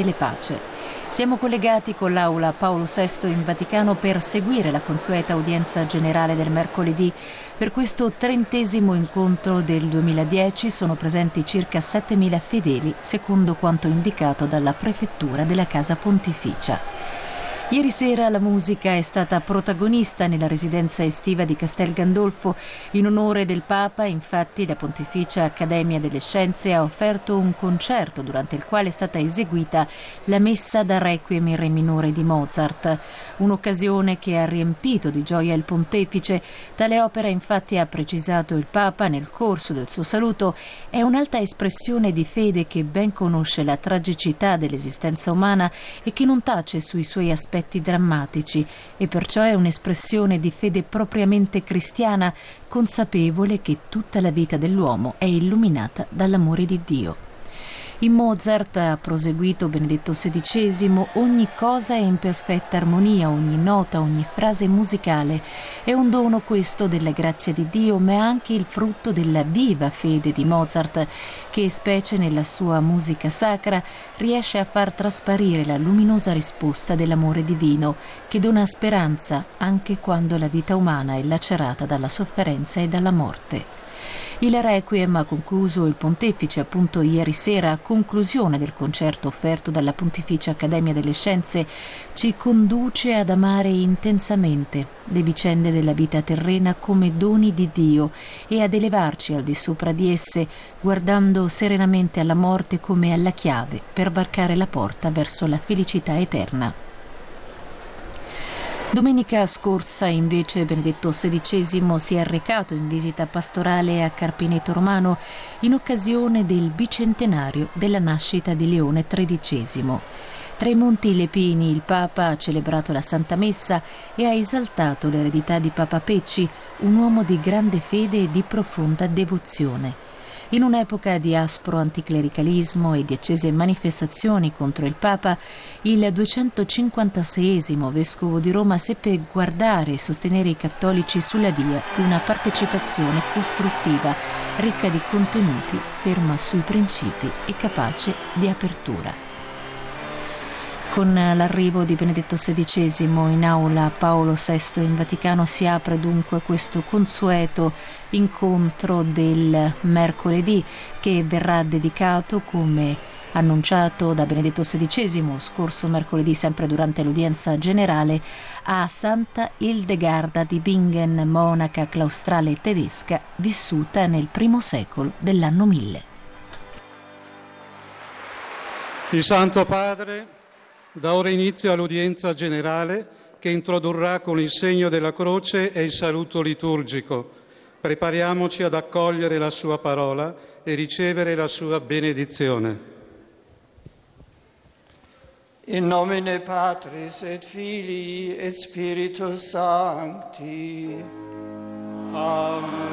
Telepace. Siamo collegati con l'Aula Paolo VI in Vaticano per seguire la consueta udienza generale del mercoledì. Per questo trentesimo incontro del 2010 sono presenti circa 7.000 fedeli, secondo quanto indicato dalla Prefettura della Casa Pontificia. Ieri sera la musica è stata protagonista nella residenza estiva di Castel Gandolfo. In onore del Papa, infatti, la Pontificia Accademia delle Scienze ha offerto un concerto durante il quale è stata eseguita la messa da Requiem in Re minore di Mozart. Un'occasione che ha riempito di gioia il Pontefice. Tale opera, infatti, ha precisato il Papa nel corso del suo saluto, è un'alta espressione di fede che ben conosce la tragicità dell'esistenza umana e che non tace sui suoi aspetti aspetti drammatici e perciò è un'espressione di fede propriamente cristiana, consapevole che tutta la vita dell'uomo è illuminata dall'amore di Dio. In Mozart ha proseguito Benedetto XVI, ogni cosa è in perfetta armonia, ogni nota, ogni frase musicale. È un dono questo della grazia di Dio, ma è anche il frutto della viva fede di Mozart, che specie nella sua musica sacra riesce a far trasparire la luminosa risposta dell'amore divino, che dona speranza anche quando la vita umana è lacerata dalla sofferenza e dalla morte. Il requiem ha concluso il pontefice appunto ieri sera a conclusione del concerto offerto dalla Pontificia Accademia delle Scienze ci conduce ad amare intensamente le vicende della vita terrena come doni di Dio e ad elevarci al di sopra di esse guardando serenamente alla morte come alla chiave per varcare la porta verso la felicità eterna. Domenica scorsa invece Benedetto XVI si è recato in visita pastorale a Carpineto Romano in occasione del bicentenario della nascita di Leone XIII. Tra i Monti Lepini il Papa ha celebrato la Santa Messa e ha esaltato l'eredità di Papa Pecci, un uomo di grande fede e di profonda devozione. In un'epoca di aspro anticlericalismo e di accese manifestazioni contro il Papa, il 256 vescovo di Roma seppe guardare e sostenere i cattolici sulla via di una partecipazione costruttiva, ricca di contenuti, ferma sui principi e capace di apertura. Con l'arrivo di Benedetto XVI in aula Paolo VI in Vaticano si apre dunque questo consueto incontro del mercoledì che verrà dedicato come annunciato da Benedetto XVI scorso mercoledì sempre durante l'udienza generale a Santa Hildegarda di Bingen, monaca claustrale tedesca vissuta nel primo secolo dell'anno 1000. Il Santo Padre da ora inizio all'udienza generale che introdurrà con il segno della croce e il saluto liturgico. Prepariamoci ad accogliere la sua parola e ricevere la sua benedizione. In nomine Patris et Filii et Spiritus Sancti. Amen.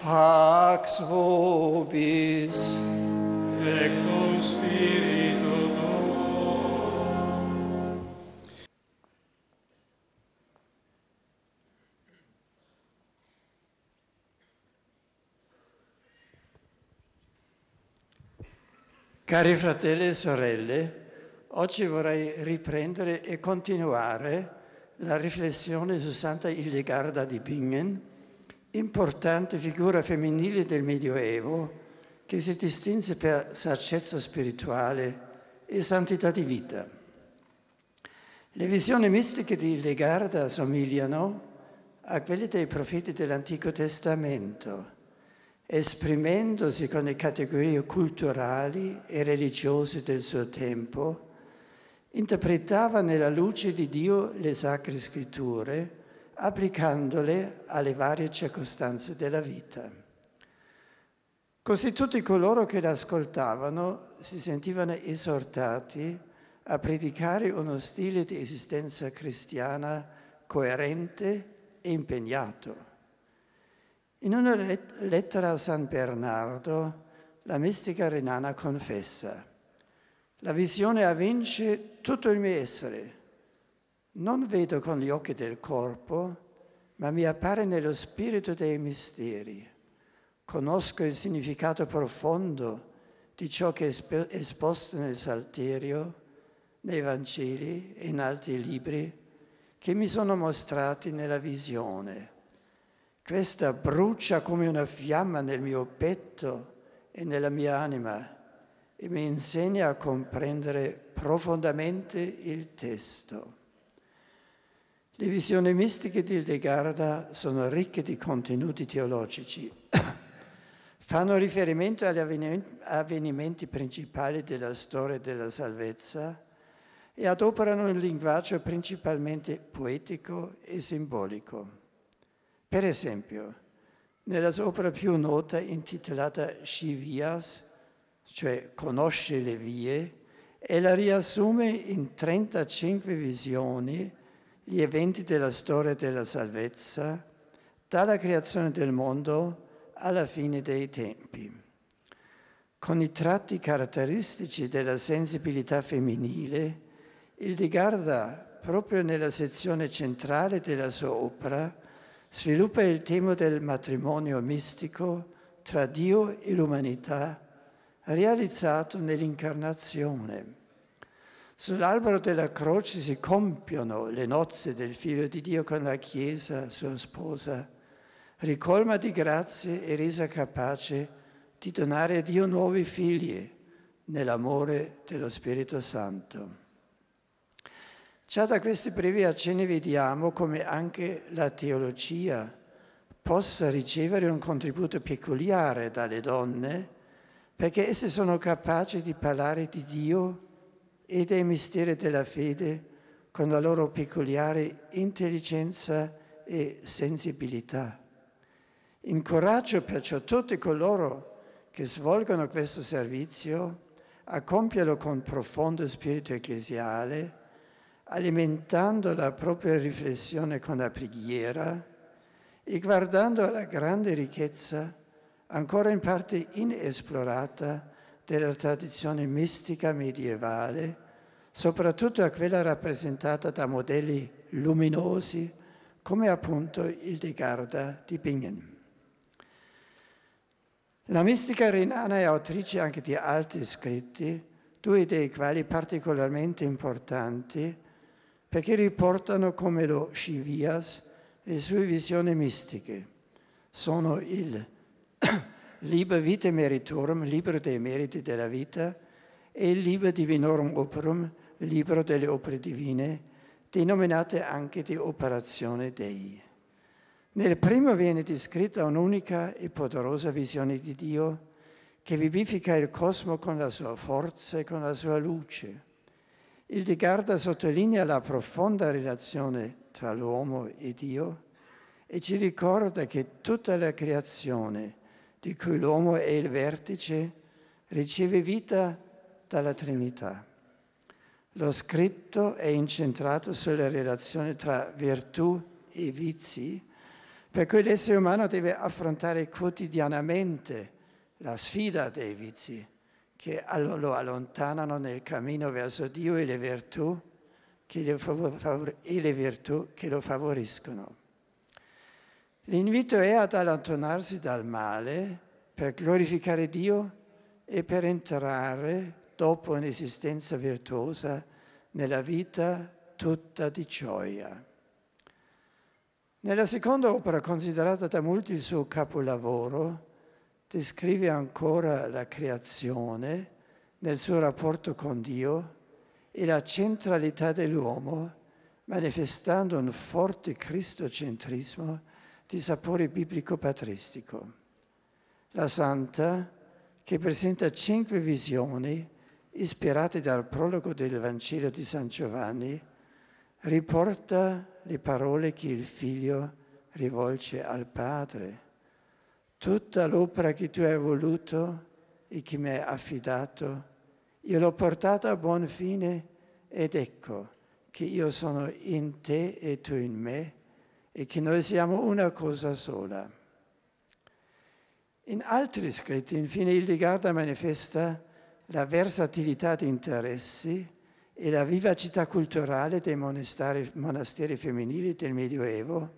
Pax vobis con spirito tuo. Cari fratelli e sorelle, oggi vorrei riprendere e continuare la riflessione su Santa Illegarda di Bingen, importante figura femminile del Medioevo, che si distinse per saggezza spirituale e santità di vita. Le visioni mistiche di Legarda somigliano a quelle dei profeti dell'Antico Testamento, esprimendosi con le categorie culturali e religiose del suo tempo, interpretava nella luce di Dio le sacre scritture, applicandole alle varie circostanze della vita. Così tutti coloro che l'ascoltavano si sentivano esortati a predicare uno stile di esistenza cristiana coerente e impegnato. In una lettera a San Bernardo, la mistica renana confessa, la visione avvince tutto il mio essere. Non vedo con gli occhi del corpo, ma mi appare nello spirito dei misteri conosco il significato profondo di ciò che è esposto nel Salterio, nei Vangeli e in altri libri che mi sono mostrati nella visione. Questa brucia come una fiamma nel mio petto e nella mia anima e mi insegna a comprendere profondamente il testo. Le visioni mistiche di Hildegarda sono ricche di contenuti teologici. fanno riferimento agli avvenimenti principali della storia della salvezza e adoperano un linguaggio principalmente poetico e simbolico. Per esempio, nella sua opera più nota intitolata Scivias, cioè Conosce le vie, ella riassume in 35 visioni gli eventi della storia della salvezza, dalla creazione del mondo alla fine dei tempi. Con i tratti caratteristici della sensibilità femminile, il De Garda, proprio nella sezione centrale della sua opera, sviluppa il tema del matrimonio mistico tra Dio e l'umanità, realizzato nell'incarnazione. Sull'albero della croce si compiono le nozze del figlio di Dio con la Chiesa, sua sposa, ricolma di grazie e resa capace di donare a Dio nuovi figli nell'amore dello Spirito Santo. Già da questi brevi accenni vediamo come anche la teologia possa ricevere un contributo peculiare dalle donne, perché esse sono capaci di parlare di Dio e dei misteri della fede con la loro peculiare intelligenza e sensibilità. Incoraggio perciò tutti coloro che svolgono questo servizio a compierlo con profondo spirito ecclesiale, alimentando la propria riflessione con la preghiera e guardando alla grande ricchezza, ancora in parte inesplorata, della tradizione mistica medievale, soprattutto a quella rappresentata da modelli luminosi come appunto il De Garda di Bingen. La mistica renana è autrice anche di altri scritti, due dei quali particolarmente importanti perché riportano come lo Scivias le sue visioni mistiche. Sono il Liber Vitae Meritorum, libro dei meriti della vita, e il Liber Divinorum Operum, libro delle opere divine, denominate anche di operazione Dei. Nel primo viene descritta un'unica e poderosa visione di Dio che vivifica il cosmo con la sua forza e con la sua luce. Il De Garda sottolinea la profonda relazione tra l'uomo e Dio e ci ricorda che tutta la creazione, di cui l'uomo è il vertice, riceve vita dalla Trinità. Lo scritto è incentrato sulla relazione tra virtù e vizi, per cui l'essere umano deve affrontare quotidianamente la sfida dei vizi che lo allontanano nel cammino verso Dio e le virtù che lo, favor- virtù che lo favoriscono. L'invito è ad allontanarsi dal male per glorificare Dio e per entrare, dopo un'esistenza virtuosa, nella vita tutta di gioia. Nella seconda opera, considerata da molti il suo capolavoro, descrive ancora la creazione nel suo rapporto con Dio e la centralità dell'uomo, manifestando un forte cristocentrismo di sapore biblico-patristico. La Santa, che presenta cinque visioni ispirate dal prologo del Vangelo di San Giovanni, riporta le parole che il figlio rivolge al padre. Tutta l'opera che tu hai voluto e che mi hai affidato, io l'ho portata a buon fine ed ecco che io sono in te e tu in me e che noi siamo una cosa sola. In altri scritti, infine, Hildegarda manifesta la versatilità di interessi e la vivacità culturale dei monasteri, monasteri femminili del Medioevo,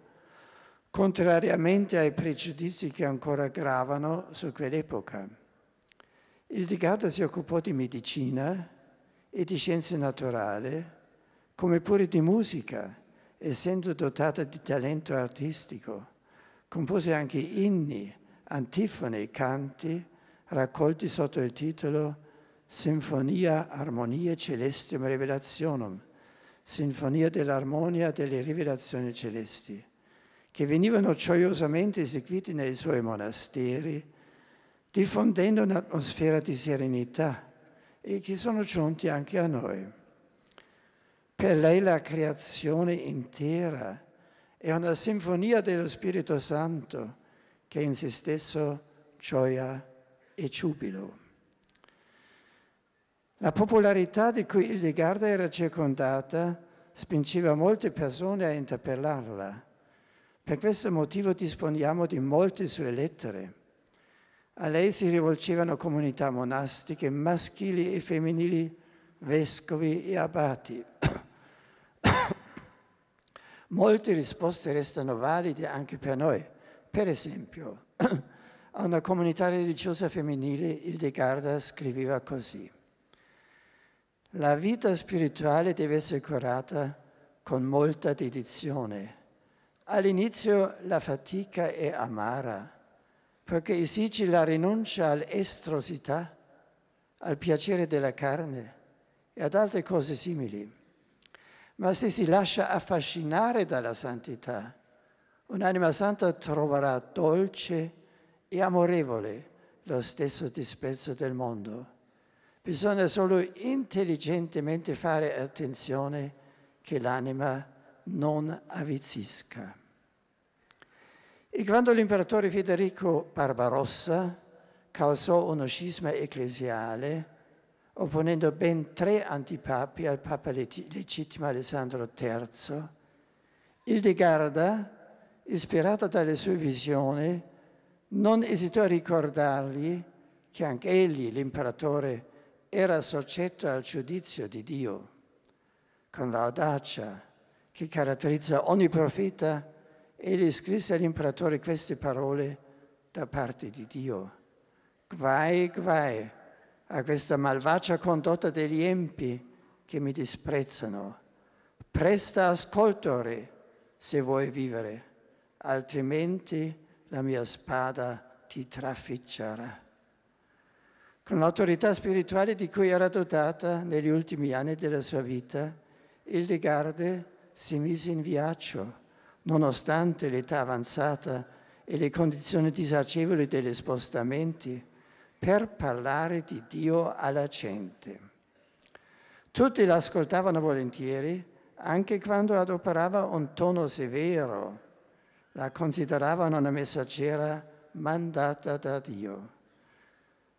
contrariamente ai pregiudizi che ancora gravano su quell'epoca. Il Ildegarda si occupò di medicina e di scienze naturali, come pure di musica, essendo dotata di talento artistico. Compose anche inni, antifone, e canti, raccolti sotto il titolo Sinfonia Armonia Celestium Revelationum, Sinfonia dell'armonia delle rivelazioni celesti, che venivano gioiosamente eseguiti nei suoi monasteri, diffondendo un'atmosfera di serenità e che sono giunti anche a noi. Per lei la creazione intera è una sinfonia dello Spirito Santo che in se stesso gioia e giubilo. La popolarità di cui Hildegarda era circondata spingeva molte persone a interpellarla. Per questo motivo disponiamo di molte sue lettere. A lei si rivolgevano comunità monastiche maschili e femminili, vescovi e abati. Molte risposte restano valide anche per noi. Per esempio, a una comunità religiosa femminile Hildegarda scriveva così. La vita spirituale deve essere curata con molta dedizione. All'inizio la fatica è amara, perché esige la rinuncia all'estrosità, al piacere della carne e ad altre cose simili. Ma se si lascia affascinare dalla santità, un'anima santa troverà dolce e amorevole lo stesso disprezzo del mondo Bisogna solo intelligentemente fare attenzione che l'anima non avvizzisca. E quando l'imperatore Federico Barbarossa causò uno scisma ecclesiale, opponendo ben tre antipapi al Papa legittimo Alessandro III, il De Garda, ispirato dalle sue visioni, non esitò a ricordargli che anche egli, l'imperatore era soggetto al giudizio di Dio, con l'audacia che caratterizza ogni profeta, egli scrisse all'imperatore queste parole da parte di Dio. Guai, guai a questa malvagia condotta degli empi che mi disprezzano. Presta ascolto, re, se vuoi vivere, altrimenti la mia spada ti trafficcerà con l'autorità spirituale di cui era dotata negli ultimi anni della sua vita, Hildegarde si mise in viaggio, nonostante l'età avanzata e le condizioni disagevoli degli spostamenti, per parlare di Dio alla gente. Tutti l'ascoltavano volentieri, anche quando adoperava un tono severo. La consideravano una messaggera mandata da Dio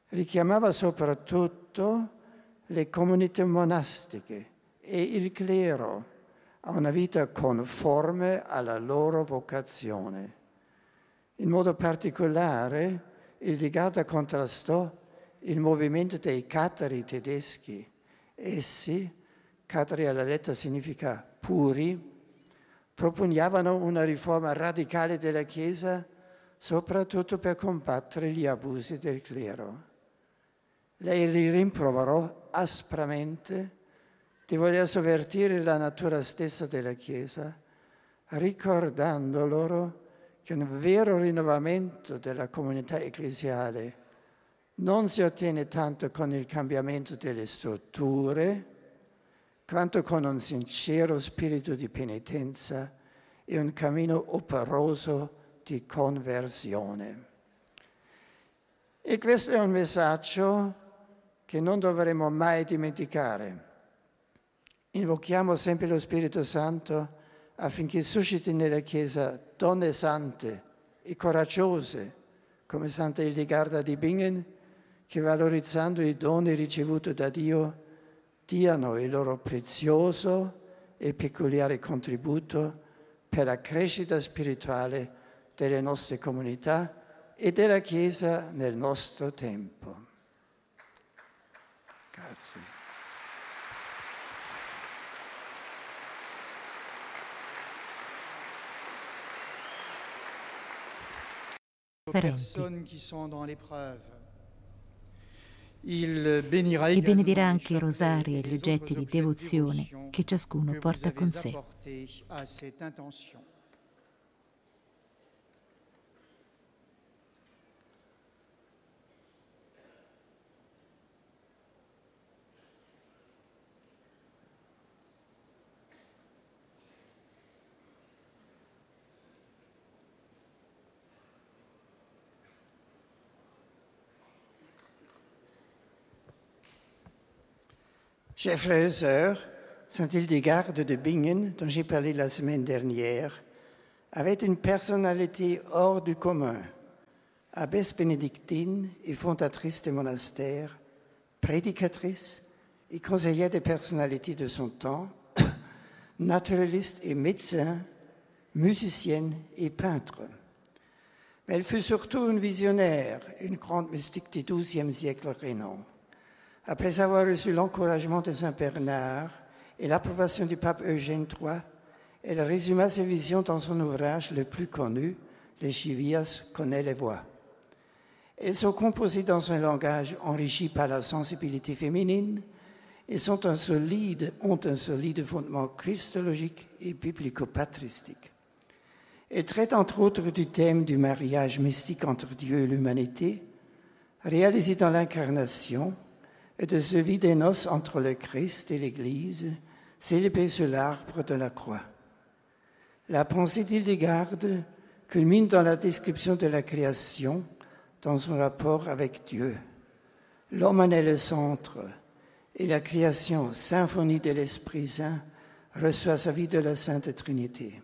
richiamava soprattutto le comunità monastiche e il clero a una vita conforme alla loro vocazione. In modo particolare il Ligata contrastò il movimento dei catari tedeschi. Essi, catari alla lettera significa puri, propugnavano una riforma radicale della Chiesa soprattutto per combattere gli abusi del clero. Lei li rimproverò aspramente di voler sovvertire la natura stessa della Chiesa, ricordando loro che un vero rinnovamento della comunità ecclesiale non si ottiene tanto con il cambiamento delle strutture, quanto con un sincero spirito di penitenza e un cammino operoso di conversione. E questo è un messaggio che non dovremo mai dimenticare. Invochiamo sempre lo Spirito Santo affinché susciti nella Chiesa donne sante e coraggiose, come Santa Hildegarda di Bingen, che valorizzando i doni ricevuti da Dio, diano il loro prezioso e peculiare contributo per la crescita spirituale delle nostre comunità e della Chiesa nel nostro tempo. Grazie. Ferenti. E benedirà anche i rosari e gli oggetti di devozione che ciascuno porta con sé. Jeffrey Reuser, Saint-Hildegarde de Bingen, dont j'ai parlé la semaine dernière, avait une personnalité hors du commun. Abbesse bénédictine et fondatrice de monastères, prédicatrice et conseillère des personnalités de son temps, naturaliste et médecin, musicienne et peintre. Mais elle fut surtout une visionnaire, une grande mystique du XIIe siècle rénan après avoir reçu l'encouragement de Saint Bernard et l'approbation du pape Eugène III, elle résuma ses visions dans son ouvrage le plus connu, Les Chivias connaît les voies. Elles sont composées dans un langage enrichi par la sensibilité féminine et sont un solide, ont un solide fondement christologique et biblico-patristique. Elles traitent entre autres du thème du mariage mystique entre Dieu et l'humanité, réalisé dans l'incarnation, et de celui des noces entre le Christ et l'Église, célébré sur l'arbre de la croix. La pensée d'Hildegarde culmine dans la description de la création dans son rapport avec Dieu. L'homme en est le centre et la création, symphonie de l'Esprit Saint, reçoit sa vie de la Sainte Trinité.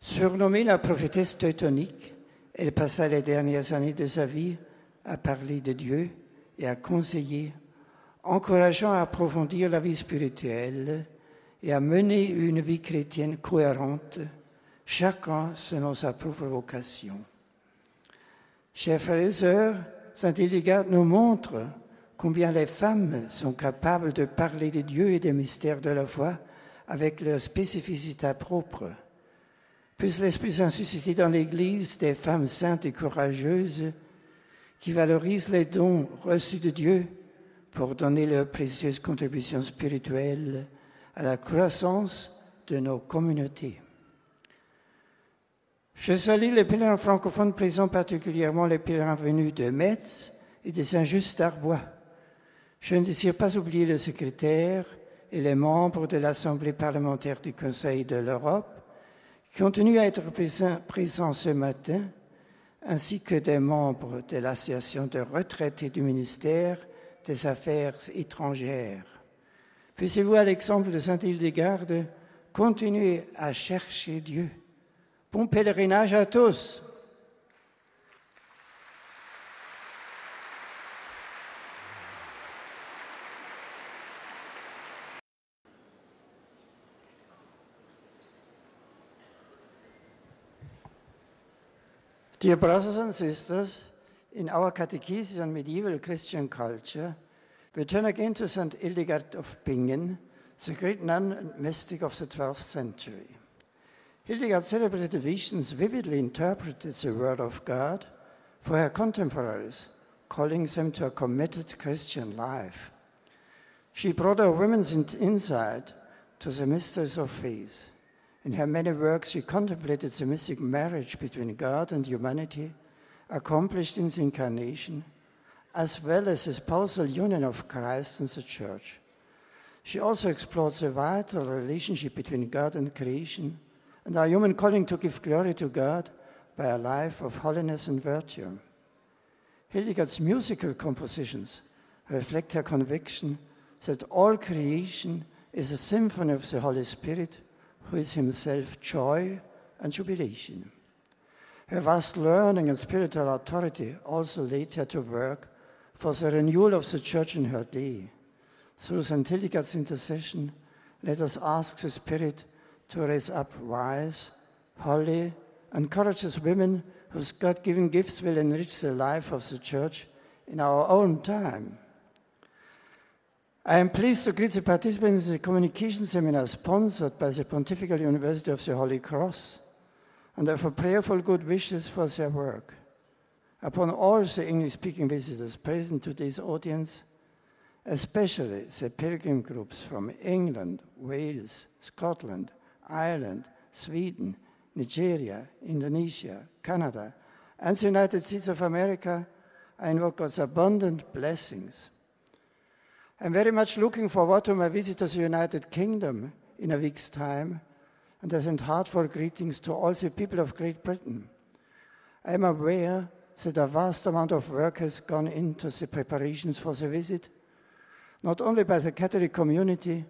Surnommée la prophétesse teutonique, elle passa les dernières années de sa vie à parler de Dieu et à conseiller, encourageant à approfondir la vie spirituelle et à mener une vie chrétienne cohérente, chacun selon sa propre vocation. Chers frères et sœurs, Saint nous montre combien les femmes sont capables de parler de Dieu et des mystères de la foi avec leur spécificité propre. Puisse l'Esprit Saint susciter dans l'Église des femmes saintes et courageuses qui valorisent les dons reçus de Dieu pour donner leur précieuse contribution spirituelle à la croissance de nos communautés. Je salue les pèlerins francophones présents, particulièrement les pèlerins venus de Metz et de Saint-Just-d'Arbois. Je ne désire pas oublier le secrétaire et les membres de l'Assemblée parlementaire du Conseil de l'Europe qui ont tenu à être présents ce matin ainsi que des membres de l'Association de retraités du ministère des Affaires étrangères. Puissiez-vous, à l'exemple de Saint-Hildegarde, continuer à chercher Dieu. Bon pèlerinage à tous. Dear brothers and sisters, in our catechesis on medieval Christian culture, we turn again to St. Hildegard of Bingen, the great nun and mystic of the 12th century. Hildegard celebrated the visions, vividly interpreted the Word of God for her contemporaries, calling them to a committed Christian life. She brought her women's insight to the mysteries of faith. In her many works, she contemplated the mystic marriage between God and humanity, accomplished in the incarnation, as well as the spousal union of Christ and the Church. She also explored the vital relationship between God and creation and our human calling to give glory to God by a life of holiness and virtue. Hildegard's musical compositions reflect her conviction that all creation is a symphony of the Holy Spirit who is himself joy and jubilation. Her vast learning and spiritual authority also led her to work for the renewal of the church in her day. Through St. Hildegard's intercession, let us ask the Spirit to raise up wise, holy, and courageous women whose God given gifts will enrich the life of the church in our own time. I am pleased to greet the participants in the communication seminar sponsored by the Pontifical University of the Holy Cross and offer prayerful good wishes for their work. Upon all the English speaking visitors present to this audience, especially the pilgrim groups from England, Wales, Scotland, Ireland, Sweden, Nigeria, Indonesia, Canada, and the United States of America, I invoke God's abundant blessings I'm very much looking forward to my visit to the United Kingdom in a week's time, and I send heartfelt greetings to all the people of Great Britain. I am aware that a vast amount of work has gone into the preparations for the visit, not only by the Catholic community,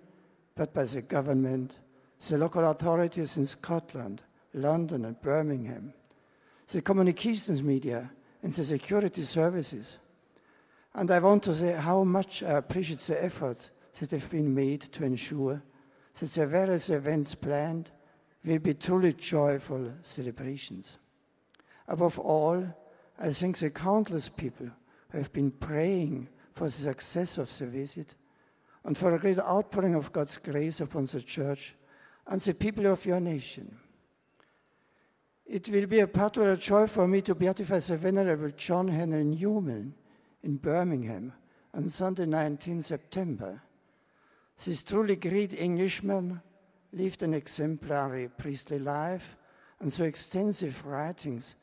but by the government, the local authorities in Scotland, London, and Birmingham, the communications media, and the security services. And I want to say how much I appreciate the efforts that have been made to ensure that the various events planned will be truly joyful celebrations. Above all, I thank the countless people who have been praying for the success of the visit and for a great outpouring of God's grace upon the church and the people of your nation. It will be a particular joy for me to beatify the Venerable John Henry Newman, in Birmingham on Sunday, 19 September. This truly great Englishman lived an exemplary priestly life and through extensive writings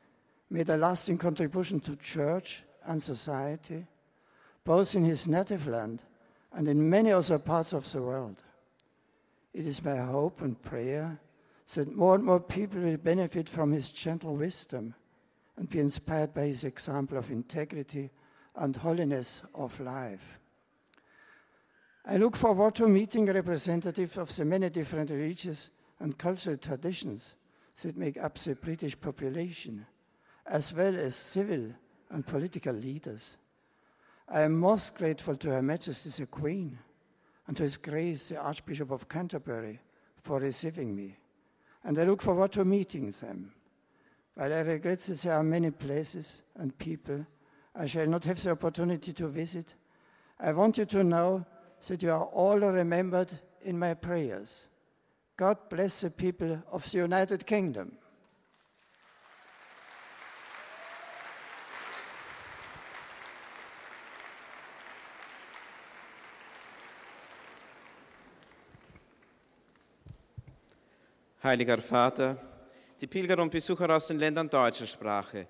made a lasting contribution to church and society, both in his native land and in many other parts of the world. It is my hope and prayer that more and more people will benefit from his gentle wisdom and be inspired by his example of integrity and holiness of life. I look forward to meeting representatives of the many different religious and cultural traditions that make up the British population, as well as civil and political leaders. I am most grateful to Her Majesty the Queen and to His Grace the Archbishop of Canterbury for receiving me, and I look forward to meeting them. While I regret that there are many places and people I shall not have the opportunity to visit. I want you to know that you are all remembered in my prayers. God bless the people of the United Kingdom. Heiliger Vater, die Pilger und Besucher aus den Ländern deutscher Sprache,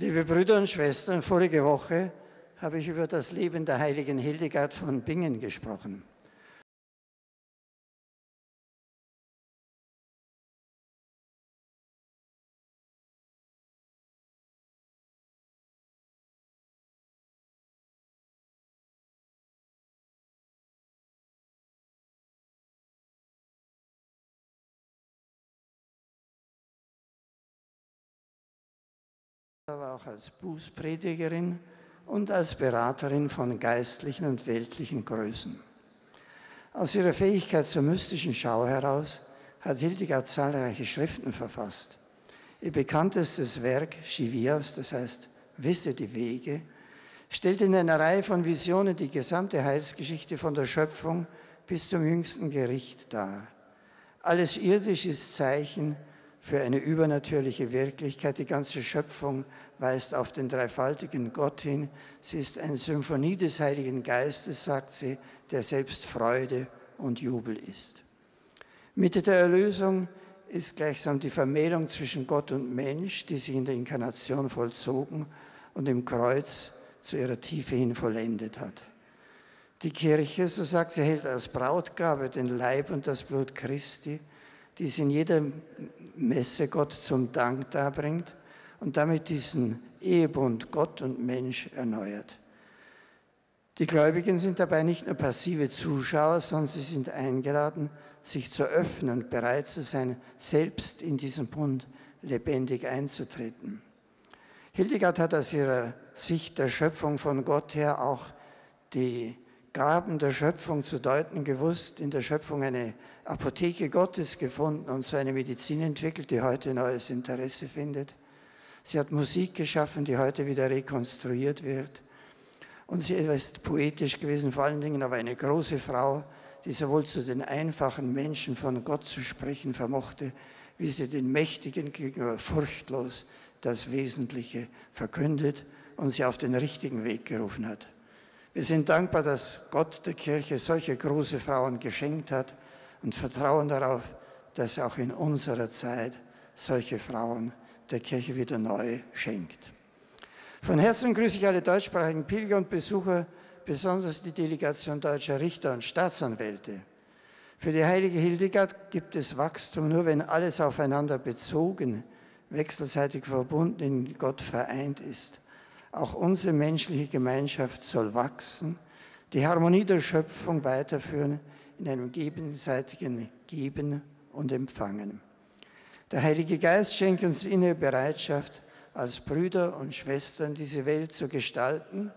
Liebe Brüder und Schwestern, vorige Woche habe ich über das Leben der heiligen Hildegard von Bingen gesprochen. aber auch als Bußpredigerin und als Beraterin von geistlichen und weltlichen Größen. Aus ihrer Fähigkeit zur mystischen Schau heraus hat Hildegard zahlreiche Schriften verfasst. Ihr bekanntestes Werk, Shivias, das heißt Wisse die Wege, stellt in einer Reihe von Visionen die gesamte Heilsgeschichte von der Schöpfung bis zum jüngsten Gericht dar. Alles irdisch ist Zeichen für eine übernatürliche Wirklichkeit. Die ganze Schöpfung weist auf den dreifaltigen Gott hin. Sie ist eine Symphonie des Heiligen Geistes, sagt sie, der selbst Freude und Jubel ist. Mitte der Erlösung ist gleichsam die Vermählung zwischen Gott und Mensch, die sich in der Inkarnation vollzogen und im Kreuz zu ihrer Tiefe hin vollendet hat. Die Kirche, so sagt sie, hält als Brautgabe den Leib und das Blut Christi, die es in jeder Messe Gott zum Dank darbringt und damit diesen Ehebund Gott und Mensch erneuert. Die Gläubigen sind dabei nicht nur passive Zuschauer, sondern sie sind eingeladen, sich zu öffnen und bereit zu sein, selbst in diesen Bund lebendig einzutreten. Hildegard hat aus ihrer Sicht der Schöpfung von Gott her auch die Gaben der Schöpfung zu deuten gewusst, in der Schöpfung eine Apotheke Gottes gefunden und so eine Medizin entwickelt, die heute neues Interesse findet. Sie hat Musik geschaffen, die heute wieder rekonstruiert wird. Und sie ist poetisch gewesen, vor allen Dingen aber eine große Frau, die sowohl zu den einfachen Menschen von Gott zu sprechen vermochte, wie sie den Mächtigen gegenüber furchtlos das Wesentliche verkündet und sie auf den richtigen Weg gerufen hat. Wir sind dankbar, dass Gott der Kirche solche große Frauen geschenkt hat und vertrauen darauf, dass er auch in unserer Zeit solche Frauen der Kirche wieder neu schenkt. Von Herzen grüße ich alle deutschsprachigen Pilger und Besucher, besonders die Delegation deutscher Richter und Staatsanwälte. Für die heilige Hildegard gibt es Wachstum nur, wenn alles aufeinander bezogen, wechselseitig verbunden in Gott vereint ist. Auch unsere menschliche Gemeinschaft soll wachsen, die Harmonie der Schöpfung weiterführen, in einem gegenseitigen Geben und Empfangen. Der Heilige Geist schenkt uns innere Bereitschaft, als Brüder und Schwestern diese Welt zu gestalten.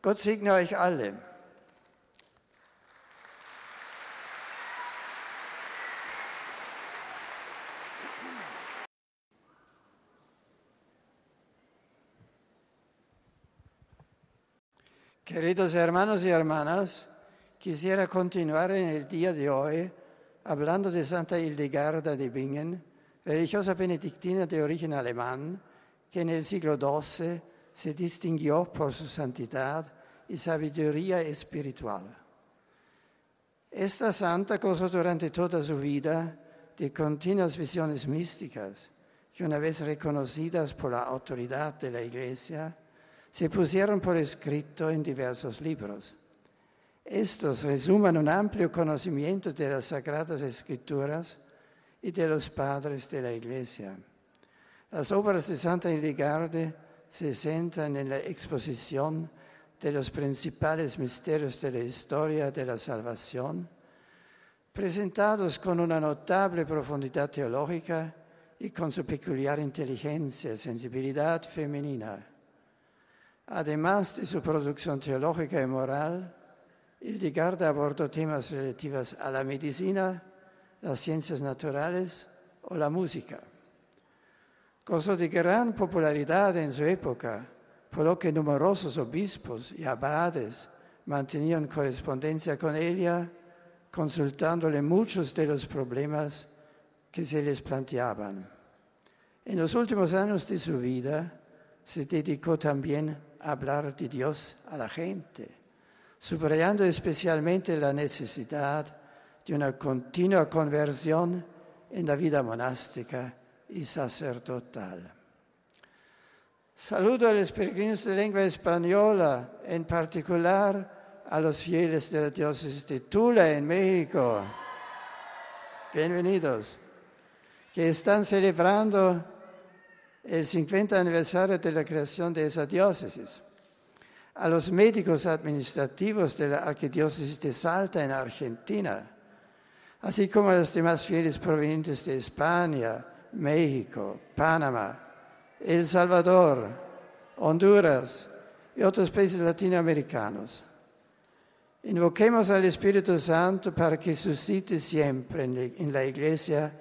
Gott segne euch alle. Queridos hermanos y hermanas, Quisiera continuar en el día de hoy hablando de Santa Hildegarda de Bingen, religiosa benedictina de origen alemán, que en el siglo XII se distinguió por su santidad y sabiduría espiritual. Esta santa gozó durante toda su vida de continuas visiones místicas que una vez reconocidas por la autoridad de la Iglesia, se pusieron por escrito en diversos libros. Estos resuman un amplio conocimiento de las Sagradas Escrituras y de los padres de la Iglesia. Las obras de Santa Iligarde se centran en la exposición de los principales misterios de la historia de la salvación, presentados con una notable profundidad teológica y con su peculiar inteligencia, y sensibilidad femenina. Además de su producción teológica y moral, Hildegarda abordó temas relativos a la medicina, las ciencias naturales o la música. Gozó de gran popularidad en su época, por lo que numerosos obispos y abades mantenían correspondencia con ella, consultándole muchos de los problemas que se les planteaban. En los últimos años de su vida se dedicó también a hablar de Dios a la gente subrayando especialmente la necesidad de una continua conversión en la vida monástica y sacerdotal. Saludo a los peregrinos de lengua española, en particular a los fieles de la diócesis de Tula en México. Bienvenidos, que están celebrando el 50 aniversario de la creación de esa diócesis a los médicos administrativos de la Arquidiócesis de Salta en Argentina, así como a los demás fieles provenientes de España, México, Panamá, El Salvador, Honduras y otros países latinoamericanos. Invoquemos al Espíritu Santo para que suscite siempre en la Iglesia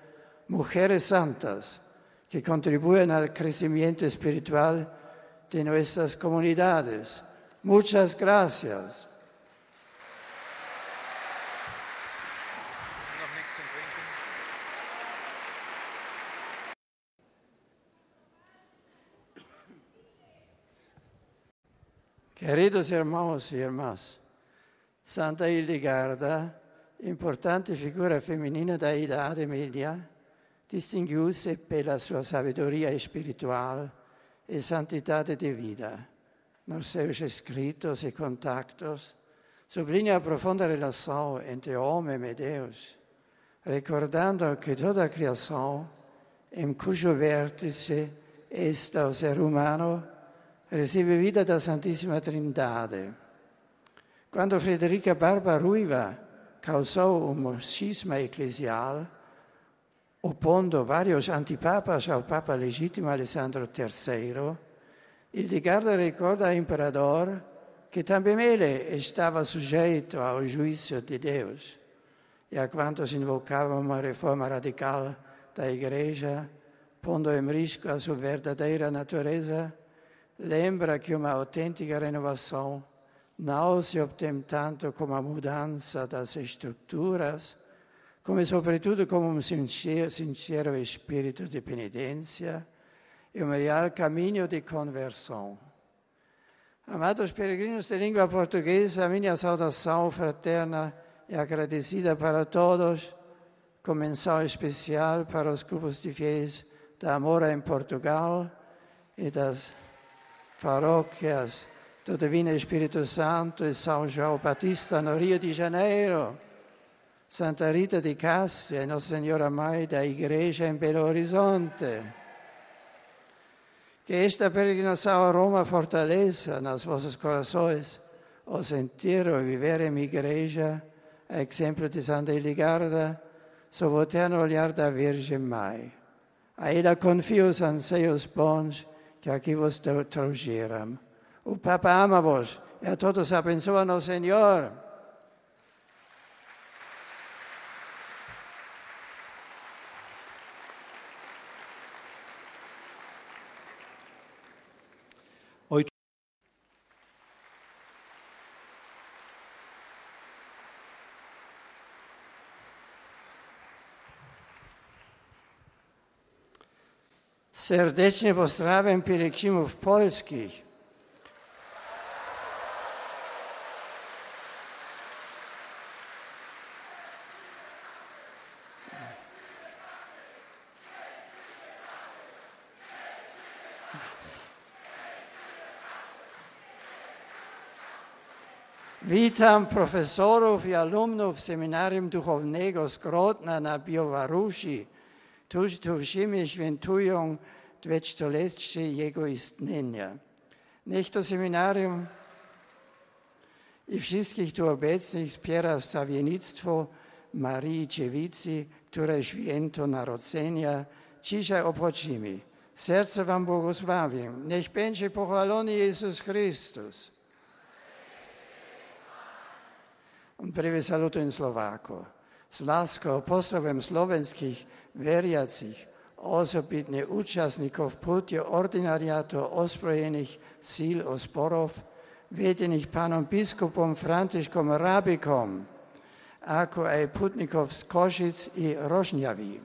mujeres santas que contribuyan al crecimiento espiritual de nuestras comunidades Muchas gracias. Queridos irmãos e irmãs, Santa Hildegarda, importante figura feminina da Idade Média, distinguiu-se pela sua sabedoria espiritual e santidade de vida nos seus escritos e contactos, sublinha a profunda relação entre homem e Deus, recordando que toda a criação, em cujo vértice está é o ser humano, recebe vida da Santíssima Trindade. Quando Frederica Ruiva causou um cisma eclesial, opondo vários antipapas ao Papa legítimo Alessandro III, Il Dicardo ricorda que che ele estava sujeito ao juízo di Dio e a quanto si invocava una riforma radicale da Igreja, pondo in rischio la sua verdadeira natureza, lembra che una autentica renovazione não se obtém tanto como a mudança das estruturas, como sobretudo como um sincero, sincero espírito de penitência, e o melhor caminho de conversão. Amados peregrinos de língua portuguesa, a minha saudação fraterna e agradecida para todos, com especial para os grupos de fiéis da Amora em Portugal e das paróquias do Divino Espírito Santo e São João Batista no Rio de Janeiro, Santa Rita de Cássia e Nossa Senhora Mãe da Igreja em Belo Horizonte. Que esta peregrinação a Roma fortaleça nos vossos corações o sentir e viver em minha igreja, a exemplo de Santa Iligarda, sob o terno olhar da Virgem Mãe. A ela confio os anseios bons que aqui vos trouxeram. O Papa ama-vos e a todos abençoa no Senhor. Serdecznie pozdrawiam pielgrzymów polskich. Witam profesorów i alumnów Seminarium Duchownego z Grodna na Białorusi. Tuż, w imię świętują već to lešće jego istnienia. Niech to seminarium i wszystkich tu obecnych wspiera stawienictwo Marii Cevici które święto narodzenia dzisiaj obchodzimy. Serce wam błogosławię. Niech będzie pochwalony Jezus Chrystus. Un prvi saluto in slovako. S láskou pozdravím slovenských veriacich, osobitne uczestników putje ordynariatu ozbrojenych síl a sporów, vedených pánom biskupom Františkom Rabikom, ako aj putnikov z Košic i Rožňaví.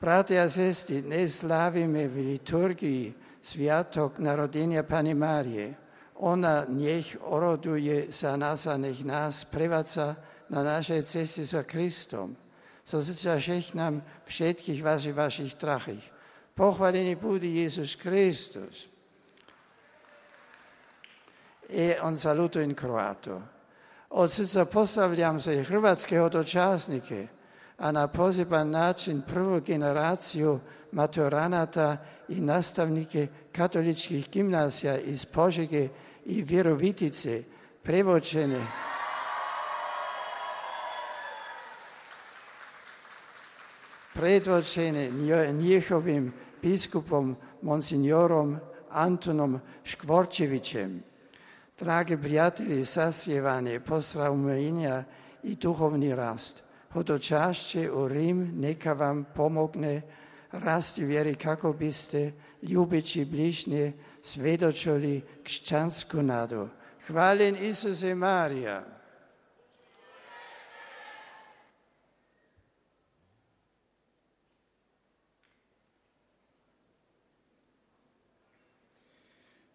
Bratia a sestry, dnes slávime v liturgii Sviatok narodenia Pani Márie. Ona nech oroduje za nás a nech nás prevádza na našej ceste za Kristom. Sa šeh nam všetkých vaših, vaših vašich Pohvaljeni budi Jezus Kristus. E on saluto in kroato. Od srca pozdravljam se hrvatske otočasnike, a na poziban način prvu generaciju maturanata i nastavnike katoličkih gimnazija iz Požege i Virovitice prevočene predvođene njihovim biskupom, monsignorom Antonom Škvorčevićem. Drage prijatelji, sasvjevanje, pozdravljenja i duhovni rast. Hodočašće u Rim neka vam pomogne rasti vjeri kako biste ljubeći bližnje svedočili kšćansku nadu. Hvaljen Isuse Marija.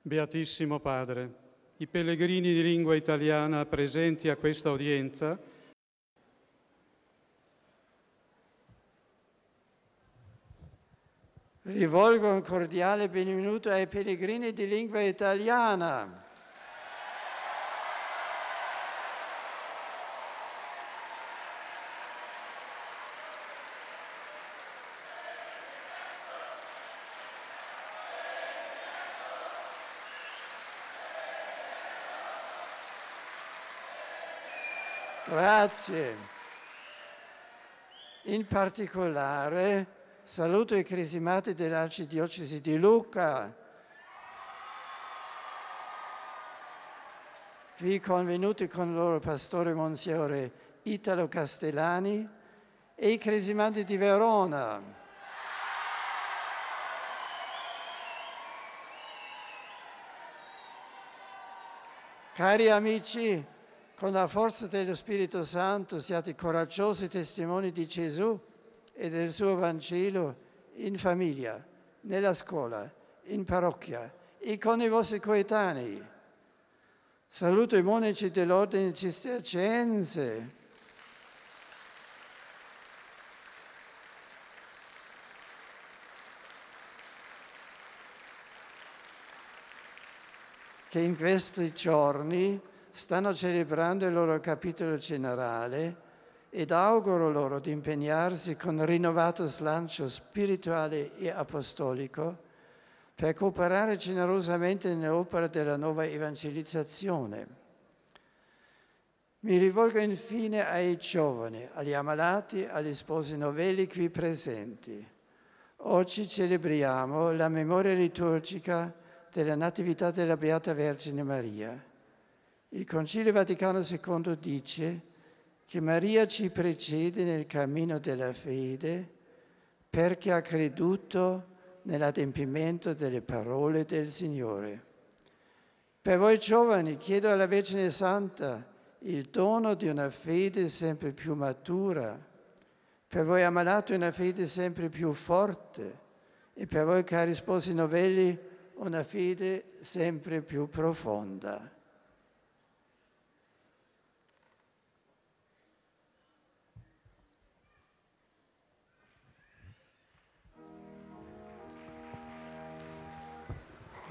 Beatissimo Padre, i pellegrini di lingua italiana presenti a questa udienza rivolgo un cordiale benvenuto ai pellegrini di lingua italiana. Grazie. In particolare saluto i cresimati dell'Arcidiocesi di Lucca. Qui convenuti con il loro pastore Monsignore Italo Castellani e i cresimati di Verona. Cari amici, con la forza dello Spirito Santo siate coraggiosi testimoni di Gesù e del suo Vangelo in famiglia, nella scuola, in parrocchia e con i vostri coetanei. Saluto i monaci dell'ordine cistercense. che in questi giorni stanno celebrando il loro capitolo generale ed auguro loro di impegnarsi con rinnovato slancio spirituale e apostolico per cooperare generosamente nell'opera della nuova evangelizzazione. Mi rivolgo infine ai giovani, agli ammalati, agli sposi novelli qui presenti. Oggi celebriamo la memoria liturgica della Natività della Beata Vergine Maria. Il Concilio Vaticano II dice che Maria ci precede nel cammino della fede perché ha creduto nell'adempimento delle parole del Signore. Per voi giovani chiedo alla Vergine Santa il dono di una fede sempre più matura, per voi ammalati una fede sempre più forte e per voi cari sposi novelli una fede sempre più profonda.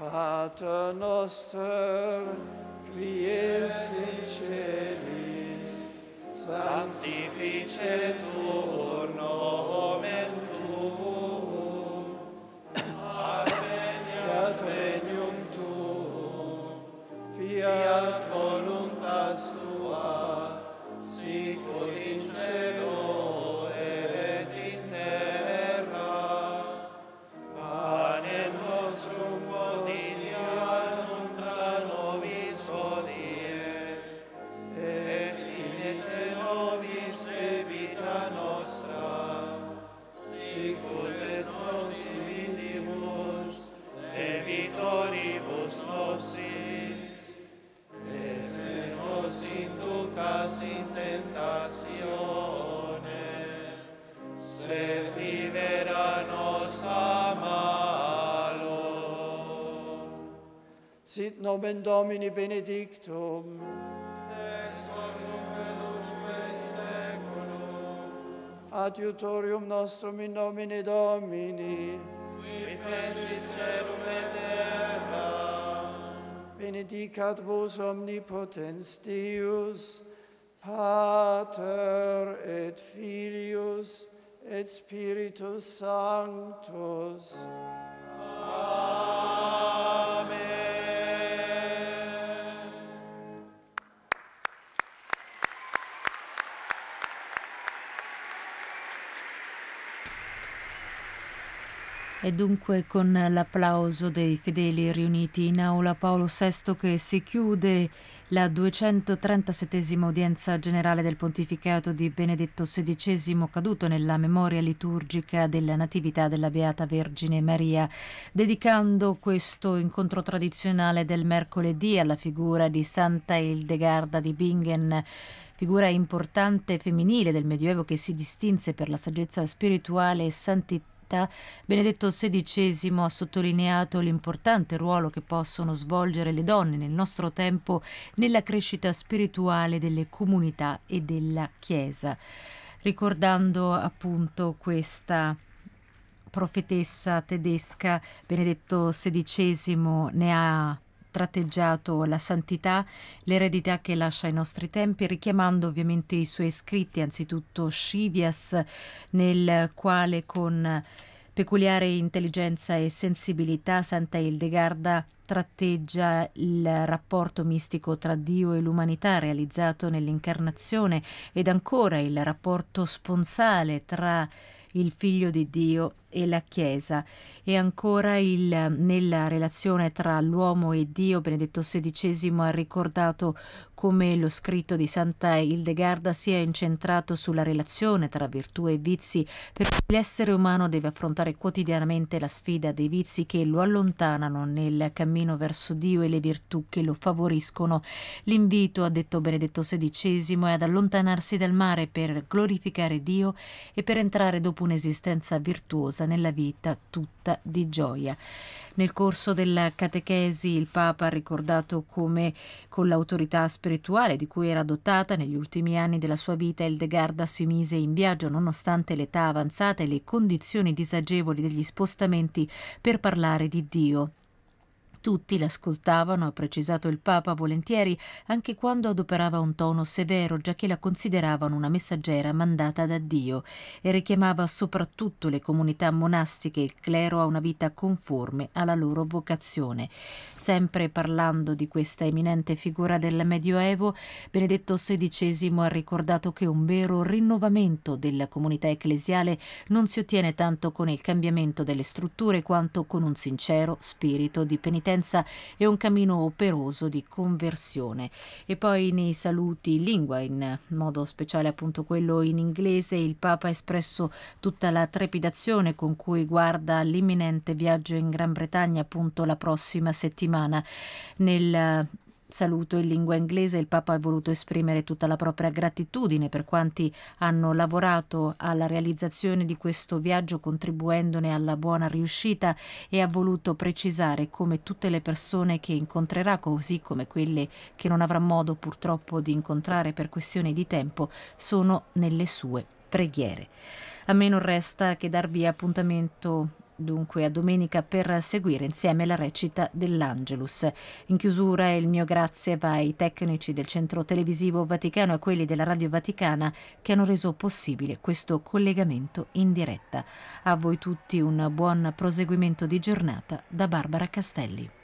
Pater noster, qui es in celis, sanctificetur nomen nomen Domini benedictum. Ex omnum Jesus Christ Adiutorium nostrum in nomine Domini. Qui fecit celum et terra. Benedicat vos omnipotens Deus, Pater et Filius et Spiritus Sanctus. Amen. E dunque con l'applauso dei fedeli riuniti in aula Paolo VI che si chiude la 237 udienza generale del pontificato di Benedetto XVI caduto nella memoria liturgica della Natività della Beata Vergine Maria, dedicando questo incontro tradizionale del mercoledì alla figura di Santa Hildegarda di Bingen figura importante femminile del Medioevo che si distinse per la saggezza spirituale e santità vita, Benedetto XVI ha sottolineato l'importante ruolo che possono svolgere le donne nel nostro tempo nella crescita spirituale delle comunità e della Chiesa, ricordando appunto questa profetessa tedesca, Benedetto XVI ne ha tratteggiato la santità, l'eredità che lascia ai nostri tempi, richiamando ovviamente i suoi scritti, anzitutto Scivias, nel quale con peculiare intelligenza e sensibilità Santa Hildegarda tratteggia il rapporto mistico tra Dio e l'umanità realizzato nell'incarnazione ed ancora il rapporto sponsale tra il figlio di Dio e la Chiesa e ancora il, nella relazione tra l'uomo e Dio Benedetto XVI ha ricordato come lo scritto di Santa Hildegarda sia incentrato sulla relazione tra virtù e vizi per cui l'essere umano deve affrontare quotidianamente la sfida dei vizi che lo allontanano nel cammino verso Dio e le virtù che lo favoriscono. L'invito, ha detto Benedetto XVI, è ad allontanarsi dal mare per glorificare Dio e per entrare dopo un'esistenza virtuosa pienezza nella vita tutta di gioia. Nel corso della catechesi il Papa ha ricordato come con l'autorità spirituale di cui era dotata negli ultimi anni della sua vita Eldegarda si mise in viaggio nonostante l'età avanzata e le condizioni disagevoli degli spostamenti per parlare di Dio tutti l'ascoltavano, ha precisato il Papa volentieri, anche quando adoperava un tono severo, già che la consideravano una messaggera mandata da Dio e richiamava soprattutto le comunità monastiche e il clero a una vita conforme alla loro vocazione. Sempre parlando di questa eminente figura del Medioevo, Benedetto XVI ha ricordato che un vero rinnovamento della comunità ecclesiale non si ottiene tanto con il cambiamento delle strutture quanto con un sincero spirito di penitenza e un cammino operoso di conversione. E poi nei saluti in lingua, in modo speciale appunto quello in inglese, il Papa ha espresso tutta la trepidazione con cui guarda l'imminente viaggio in Gran Bretagna appunto la prossima settimana settimana. Nel eh, saluto in lingua inglese il Papa ha voluto esprimere tutta la propria gratitudine per quanti hanno lavorato alla realizzazione di questo viaggio contribuendone alla buona riuscita e ha voluto precisare come tutte le persone che incontrerà, così come quelle che non avrà modo purtroppo di incontrare per questione di tempo, sono nelle sue preghiere. A me non resta che darvi appuntamento dunque a domenica per seguire insieme la recita dell'Angelus. In chiusura il mio grazie va ai tecnici del Centro Televisivo Vaticano e a quelli della Radio Vaticana che hanno reso possibile questo collegamento in diretta. A voi tutti un buon proseguimento di giornata da Barbara Castelli.